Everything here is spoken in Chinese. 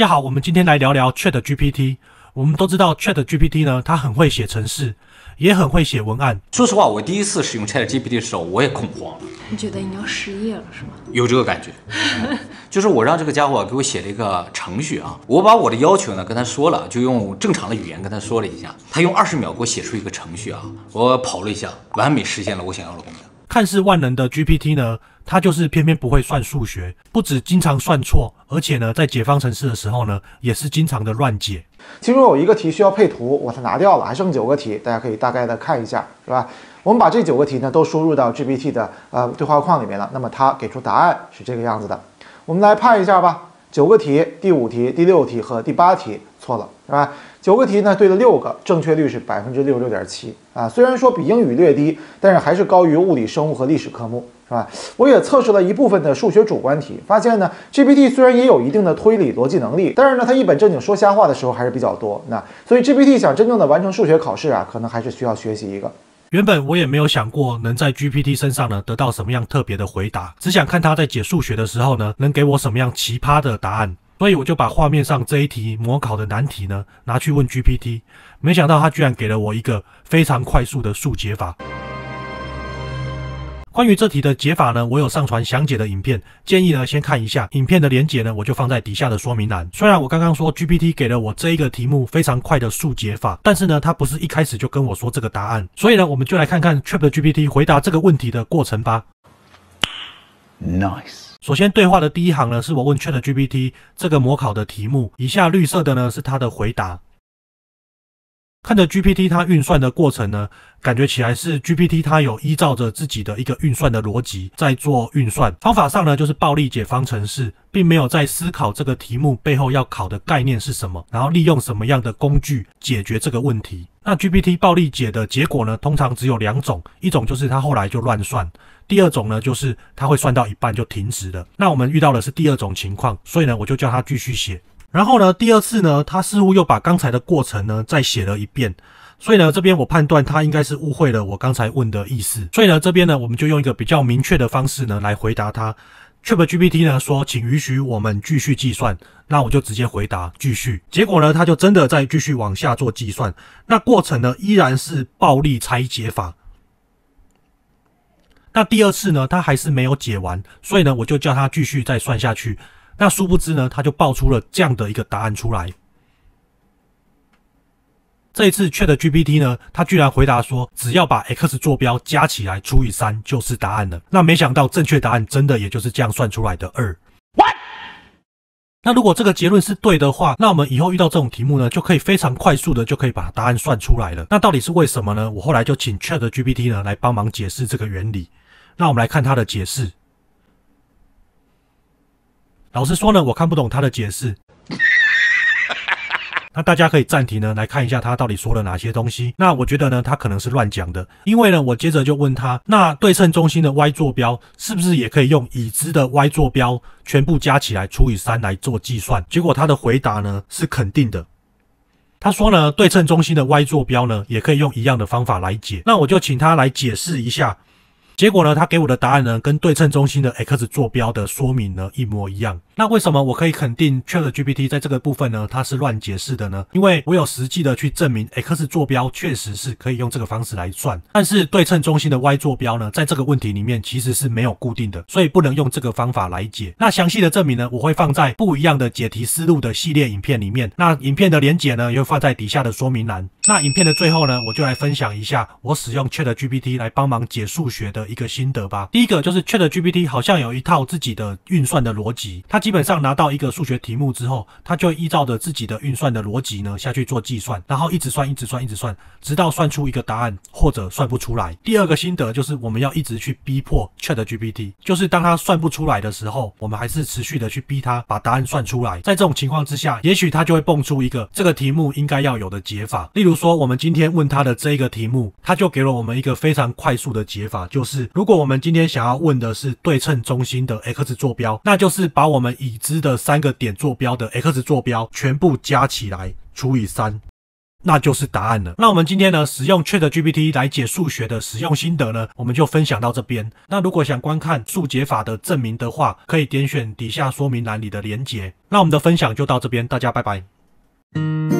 大家好，我们今天来聊聊 Chat GPT。我们都知道 Chat GPT 呢，它很会写程式，也很会写文案。说实话，我第一次使用 Chat GPT 的时候，我也恐慌了。你觉得你要失业了是吗？有这个感觉，就是我让这个家伙给我写了一个程序啊，我把我的要求呢跟他说了，就用正常的语言跟他说了一下，他用二十秒给我写出一个程序啊，我跑了一下，完美实现了我想要的功能。看似万能的 GPT 呢，它就是偏偏不会算数学，不止经常算错，而且呢，在解方程式的时候呢，也是经常的乱解。其中有一个题需要配图，我把它拿掉了，还剩九个题，大家可以大概的看一下，是吧？我们把这九个题呢都输入到 GPT 的呃对话框里面了，那么它给出答案是这个样子的，我们来判一下吧。九个题，第五题、第六题和第八题错了，是吧？九个题呢，对了六个，正确率是百分之六十六点七啊。虽然说比英语略低，但是还是高于物理、生物和历史科目，是吧？我也测试了一部分的数学主观题，发现呢，GPT 虽然也有一定的推理逻辑能力，但是呢，它一本正经说瞎话的时候还是比较多。那所以，GPT 想真正的完成数学考试啊，可能还是需要学习一个。原本我也没有想过能在 GPT 身上呢得到什么样特别的回答，只想看他在解数学的时候呢能给我什么样奇葩的答案。所以我就把画面上这一题模考的难题呢拿去问 GPT，没想到他居然给了我一个非常快速的速解法。关于这题的解法呢，我有上传详解的影片，建议呢先看一下影片的连结呢，我就放在底下的说明栏。虽然我刚刚说 GPT 给了我这一个题目非常快的速解法，但是呢，它不是一开始就跟我说这个答案，所以呢，我们就来看看 Chat GPT 回答这个问题的过程吧。Nice。首先对话的第一行呢，是我问 Chat GPT 这个模考的题目，以下绿色的呢是它的回答。看着 GPT 它运算的过程呢，感觉起来是 GPT 它有依照着自己的一个运算的逻辑在做运算。方法上呢，就是暴力解方程式，并没有在思考这个题目背后要考的概念是什么，然后利用什么样的工具解决这个问题。那 GPT 暴力解的结果呢，通常只有两种，一种就是它后来就乱算，第二种呢就是它会算到一半就停止了。那我们遇到的是第二种情况，所以呢，我就叫它继续写。然后呢，第二次呢，他似乎又把刚才的过程呢再写了一遍，所以呢，这边我判断他应该是误会了我刚才问的意思，所以呢，这边呢，我们就用一个比较明确的方式呢来回答他。ChatGPT 呢说，请允许我们继续计算，那我就直接回答继续。结果呢，他就真的在继续往下做计算，那过程呢依然是暴力拆解法。那第二次呢，他还是没有解完，所以呢，我就叫他继续再算下去。那殊不知呢，他就爆出了这样的一个答案出来。这一次 Chat GPT 呢，他居然回答说，只要把 x 坐标加起来除以三就是答案了。那没想到正确答案真的也就是这样算出来的二。What？那如果这个结论是对的话，那我们以后遇到这种题目呢，就可以非常快速的就可以把答案算出来了。那到底是为什么呢？我后来就请 Chat GPT 呢来帮忙解释这个原理。那我们来看他的解释。老实说呢，我看不懂他的解释。那大家可以暂停呢，来看一下他到底说了哪些东西。那我觉得呢，他可能是乱讲的。因为呢，我接着就问他，那对称中心的 y 坐标是不是也可以用已知的 y 坐标全部加起来除以三来做计算？结果他的回答呢是肯定的。他说呢，对称中心的 y 坐标呢，也可以用一样的方法来解。那我就请他来解释一下。结果呢？他给我的答案呢，跟对称中心的 x 坐标的说明呢一模一样。那为什么我可以肯定 ChatGPT 在这个部分呢？它是乱解释的呢？因为我有实际的去证明 x 坐标确实是可以用这个方式来算，但是对称中心的 y 坐标呢，在这个问题里面其实是没有固定的，所以不能用这个方法来解。那详细的证明呢，我会放在不一样的解题思路的系列影片里面。那影片的连结呢，也会放在底下的说明栏。那影片的最后呢，我就来分享一下我使用 Chat GPT 来帮忙解数学的一个心得吧。第一个就是 Chat GPT 好像有一套自己的运算的逻辑，它基本上拿到一个数学题目之后，它就依照着自己的运算的逻辑呢下去做计算，然后一直算，一直算，一直算，直到算出一个答案或者算不出来。第二个心得就是我们要一直去逼迫 Chat GPT，就是当它算不出来的时候，我们还是持续的去逼它把答案算出来。在这种情况之下，也许它就会蹦出一个这个题目应该要有的解法，例如。就说我们今天问他的这一个题目，他就给了我们一个非常快速的解法，就是如果我们今天想要问的是对称中心的 x 坐标，那就是把我们已知的三个点坐标的 x 坐标全部加起来除以三，那就是答案了。那我们今天呢，使用 ChatGPT 来解数学的使用心得呢，我们就分享到这边。那如果想观看数解法的证明的话，可以点选底下说明栏里的连接。那我们的分享就到这边，大家拜拜。